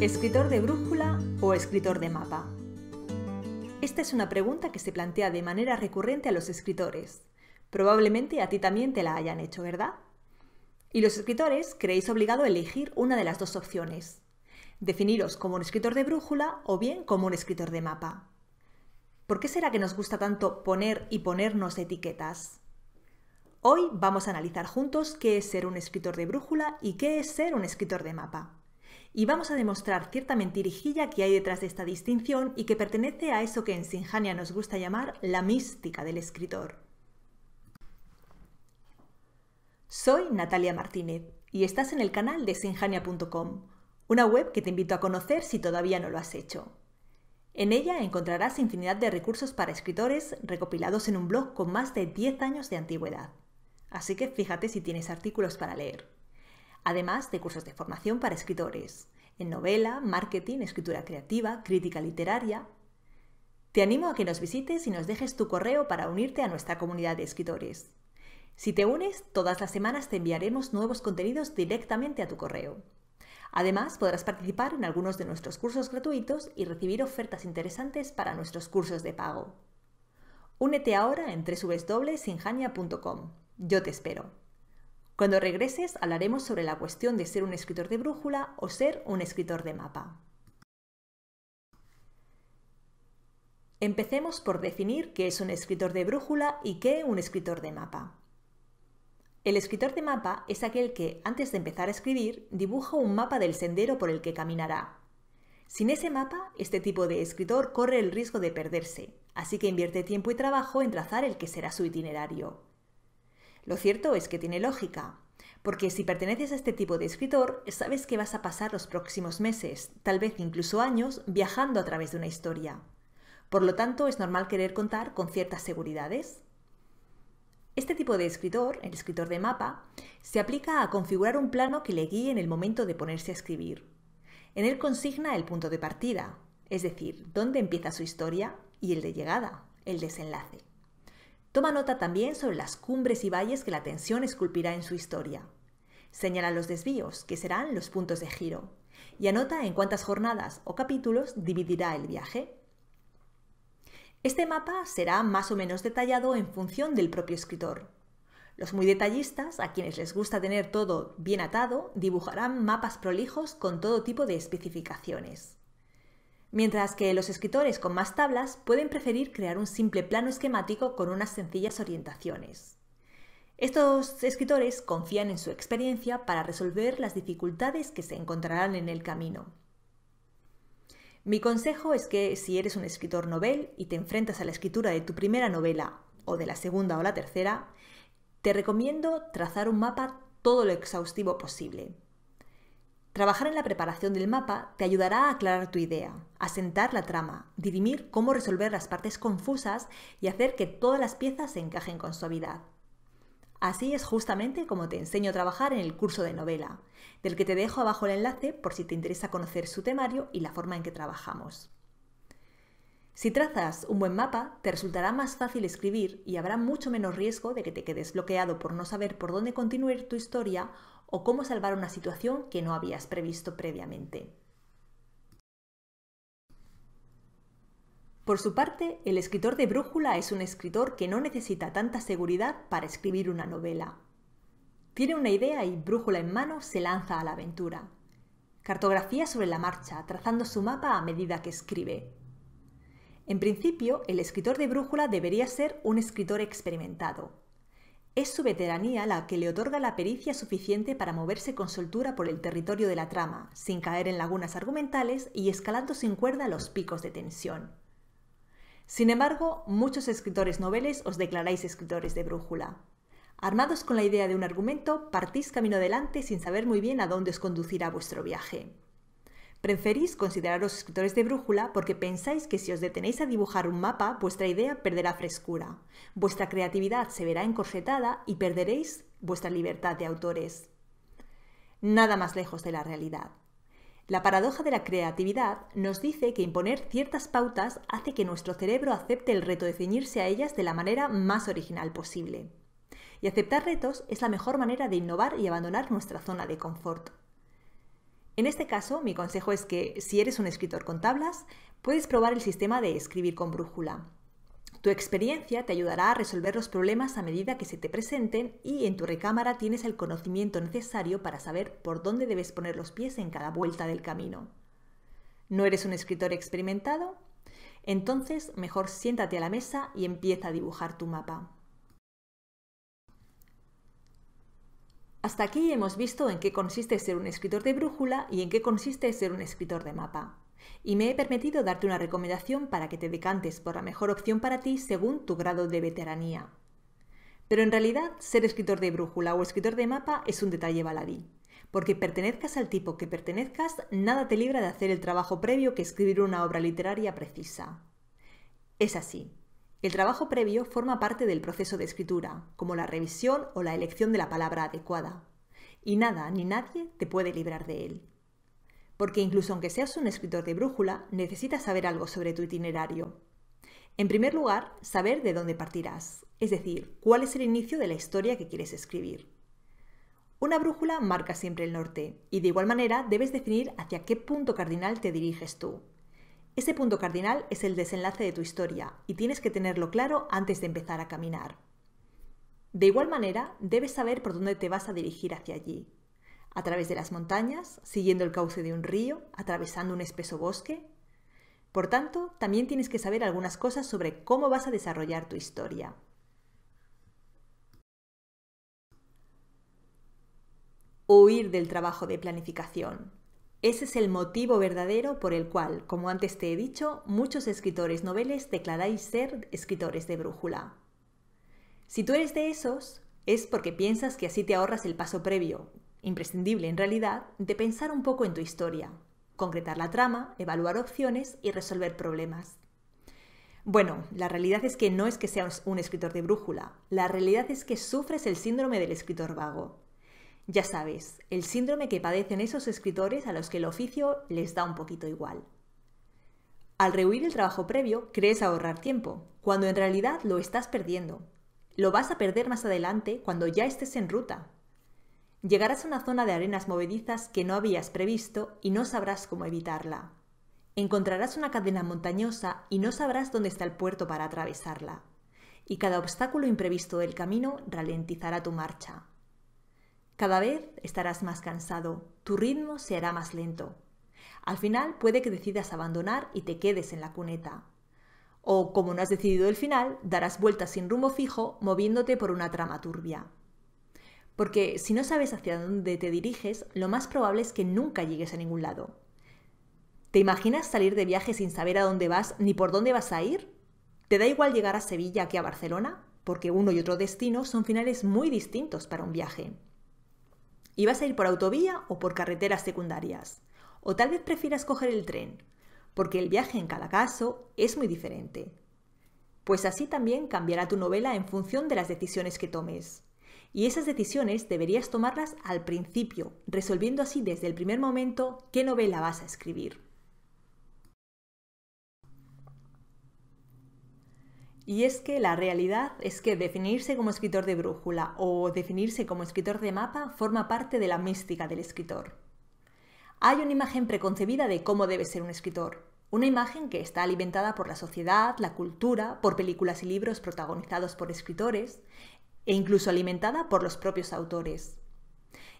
¿Escritor de brújula o escritor de mapa? Esta es una pregunta que se plantea de manera recurrente a los escritores. Probablemente a ti también te la hayan hecho, ¿verdad? Y los escritores creéis obligado a elegir una de las dos opciones. Definiros como un escritor de brújula o bien como un escritor de mapa. ¿Por qué será que nos gusta tanto poner y ponernos etiquetas? Hoy vamos a analizar juntos qué es ser un escritor de brújula y qué es ser un escritor de mapa y vamos a demostrar cierta mentirijilla que hay detrás de esta distinción y que pertenece a eso que en Sinjania nos gusta llamar la mística del escritor. Soy Natalia Martínez y estás en el canal de sinjania.com, una web que te invito a conocer si todavía no lo has hecho. En ella encontrarás infinidad de recursos para escritores recopilados en un blog con más de 10 años de antigüedad. Así que fíjate si tienes artículos para leer además de cursos de formación para escritores, en novela, marketing, escritura creativa, crítica literaria. Te animo a que nos visites y nos dejes tu correo para unirte a nuestra comunidad de escritores. Si te unes, todas las semanas te enviaremos nuevos contenidos directamente a tu correo. Además, podrás participar en algunos de nuestros cursos gratuitos y recibir ofertas interesantes para nuestros cursos de pago. Únete ahora en www.sinjania.com. Yo te espero. Cuando regreses hablaremos sobre la cuestión de ser un escritor de brújula o ser un escritor de mapa. Empecemos por definir qué es un escritor de brújula y qué un escritor de mapa. El escritor de mapa es aquel que, antes de empezar a escribir, dibuja un mapa del sendero por el que caminará. Sin ese mapa, este tipo de escritor corre el riesgo de perderse, así que invierte tiempo y trabajo en trazar el que será su itinerario. Lo cierto es que tiene lógica, porque si perteneces a este tipo de escritor, sabes que vas a pasar los próximos meses, tal vez incluso años, viajando a través de una historia. Por lo tanto, es normal querer contar con ciertas seguridades. Este tipo de escritor, el escritor de mapa, se aplica a configurar un plano que le guíe en el momento de ponerse a escribir. En él consigna el punto de partida, es decir, dónde empieza su historia y el de llegada, el desenlace. Toma nota también sobre las cumbres y valles que la tensión esculpirá en su historia. Señala los desvíos, que serán los puntos de giro, y anota en cuántas jornadas o capítulos dividirá el viaje. Este mapa será más o menos detallado en función del propio escritor. Los muy detallistas, a quienes les gusta tener todo bien atado, dibujarán mapas prolijos con todo tipo de especificaciones mientras que los escritores con más tablas pueden preferir crear un simple plano esquemático con unas sencillas orientaciones. Estos escritores confían en su experiencia para resolver las dificultades que se encontrarán en el camino. Mi consejo es que si eres un escritor novel y te enfrentas a la escritura de tu primera novela o de la segunda o la tercera, te recomiendo trazar un mapa todo lo exhaustivo posible. Trabajar en la preparación del mapa te ayudará a aclarar tu idea, asentar la trama, dirimir cómo resolver las partes confusas y hacer que todas las piezas se encajen con suavidad. Así es justamente como te enseño a trabajar en el curso de novela, del que te dejo abajo el enlace por si te interesa conocer su temario y la forma en que trabajamos. Si trazas un buen mapa, te resultará más fácil escribir y habrá mucho menos riesgo de que te quedes bloqueado por no saber por dónde continuar tu historia o cómo salvar una situación que no habías previsto previamente. Por su parte, el escritor de brújula es un escritor que no necesita tanta seguridad para escribir una novela. Tiene una idea y brújula en mano se lanza a la aventura. Cartografía sobre la marcha, trazando su mapa a medida que escribe, en principio, el escritor de brújula debería ser un escritor experimentado. Es su veteranía la que le otorga la pericia suficiente para moverse con soltura por el territorio de la trama, sin caer en lagunas argumentales y escalando sin cuerda los picos de tensión. Sin embargo, muchos escritores noveles os declaráis escritores de brújula. Armados con la idea de un argumento, partís camino adelante sin saber muy bien a dónde os conducirá vuestro viaje. Preferís consideraros escritores de brújula porque pensáis que si os detenéis a dibujar un mapa, vuestra idea perderá frescura, vuestra creatividad se verá encorsetada y perderéis vuestra libertad de autores. Nada más lejos de la realidad. La paradoja de la creatividad nos dice que imponer ciertas pautas hace que nuestro cerebro acepte el reto de ceñirse a ellas de la manera más original posible. Y aceptar retos es la mejor manera de innovar y abandonar nuestra zona de confort. En este caso, mi consejo es que si eres un escritor con tablas, puedes probar el sistema de escribir con brújula. Tu experiencia te ayudará a resolver los problemas a medida que se te presenten y en tu recámara tienes el conocimiento necesario para saber por dónde debes poner los pies en cada vuelta del camino. ¿No eres un escritor experimentado? Entonces, mejor siéntate a la mesa y empieza a dibujar tu mapa. Hasta aquí hemos visto en qué consiste ser un escritor de brújula y en qué consiste ser un escritor de mapa. Y me he permitido darte una recomendación para que te decantes por la mejor opción para ti según tu grado de veteranía. Pero en realidad, ser escritor de brújula o escritor de mapa es un detalle baladí. Porque pertenezcas al tipo que pertenezcas, nada te libra de hacer el trabajo previo que escribir una obra literaria precisa. Es así, el trabajo previo forma parte del proceso de escritura, como la revisión o la elección de la palabra adecuada, y nada ni nadie te puede librar de él. Porque incluso aunque seas un escritor de brújula, necesitas saber algo sobre tu itinerario. En primer lugar, saber de dónde partirás, es decir, cuál es el inicio de la historia que quieres escribir. Una brújula marca siempre el norte, y de igual manera debes definir hacia qué punto cardinal te diriges tú, ese punto cardinal es el desenlace de tu historia y tienes que tenerlo claro antes de empezar a caminar. De igual manera, debes saber por dónde te vas a dirigir hacia allí. A través de las montañas, siguiendo el cauce de un río, atravesando un espeso bosque. Por tanto, también tienes que saber algunas cosas sobre cómo vas a desarrollar tu historia. Huir del trabajo de planificación. Ese es el motivo verdadero por el cual, como antes te he dicho, muchos escritores noveles declaráis ser escritores de brújula. Si tú eres de esos, es porque piensas que así te ahorras el paso previo, imprescindible en realidad, de pensar un poco en tu historia, concretar la trama, evaluar opciones y resolver problemas. Bueno, la realidad es que no es que seas un escritor de brújula, la realidad es que sufres el síndrome del escritor vago. Ya sabes, el síndrome que padecen esos escritores a los que el oficio les da un poquito igual. Al rehuir el trabajo previo, crees ahorrar tiempo, cuando en realidad lo estás perdiendo. Lo vas a perder más adelante cuando ya estés en ruta. Llegarás a una zona de arenas movedizas que no habías previsto y no sabrás cómo evitarla. Encontrarás una cadena montañosa y no sabrás dónde está el puerto para atravesarla. Y cada obstáculo imprevisto del camino ralentizará tu marcha. Cada vez estarás más cansado, tu ritmo se hará más lento. Al final puede que decidas abandonar y te quedes en la cuneta. O, como no has decidido el final, darás vueltas sin rumbo fijo moviéndote por una trama turbia. Porque si no sabes hacia dónde te diriges, lo más probable es que nunca llegues a ningún lado. ¿Te imaginas salir de viaje sin saber a dónde vas ni por dónde vas a ir? ¿Te da igual llegar a Sevilla que a Barcelona? Porque uno y otro destino son finales muy distintos para un viaje y vas a ir por autovía o por carreteras secundarias. O tal vez prefieras coger el tren, porque el viaje en cada caso es muy diferente. Pues así también cambiará tu novela en función de las decisiones que tomes. Y esas decisiones deberías tomarlas al principio, resolviendo así desde el primer momento qué novela vas a escribir. Y es que la realidad es que definirse como escritor de brújula o definirse como escritor de mapa forma parte de la mística del escritor. Hay una imagen preconcebida de cómo debe ser un escritor, una imagen que está alimentada por la sociedad, la cultura, por películas y libros protagonizados por escritores e incluso alimentada por los propios autores.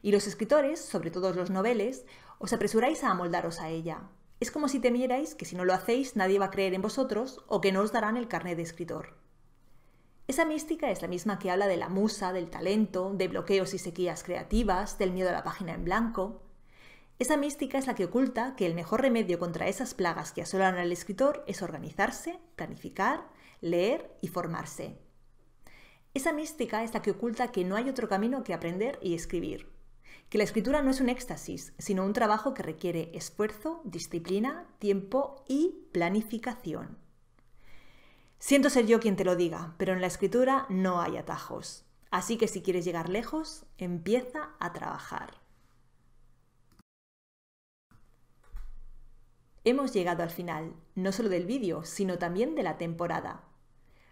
Y los escritores, sobre todo los noveles, os apresuráis a amoldaros a ella, es como si temierais que si no lo hacéis nadie va a creer en vosotros o que no os darán el carnet de escritor. Esa mística es la misma que habla de la musa, del talento, de bloqueos y sequías creativas, del miedo a la página en blanco. Esa mística es la que oculta que el mejor remedio contra esas plagas que asolan al escritor es organizarse, planificar, leer y formarse. Esa mística es la que oculta que no hay otro camino que aprender y escribir que la escritura no es un éxtasis, sino un trabajo que requiere esfuerzo, disciplina, tiempo y planificación. Siento ser yo quien te lo diga, pero en la escritura no hay atajos. Así que si quieres llegar lejos, empieza a trabajar. Hemos llegado al final, no solo del vídeo, sino también de la temporada.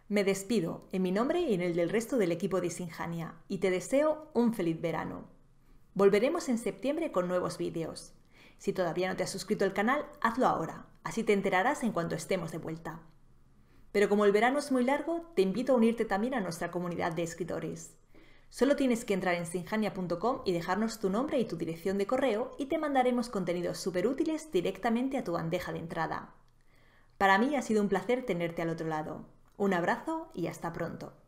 Me despido en mi nombre y en el del resto del equipo de Sinjania y te deseo un feliz verano. Volveremos en septiembre con nuevos vídeos. Si todavía no te has suscrito al canal, hazlo ahora, así te enterarás en cuanto estemos de vuelta. Pero como el verano es muy largo, te invito a unirte también a nuestra comunidad de escritores. Solo tienes que entrar en sinjania.com y dejarnos tu nombre y tu dirección de correo y te mandaremos contenidos súper útiles directamente a tu bandeja de entrada. Para mí ha sido un placer tenerte al otro lado. Un abrazo y hasta pronto.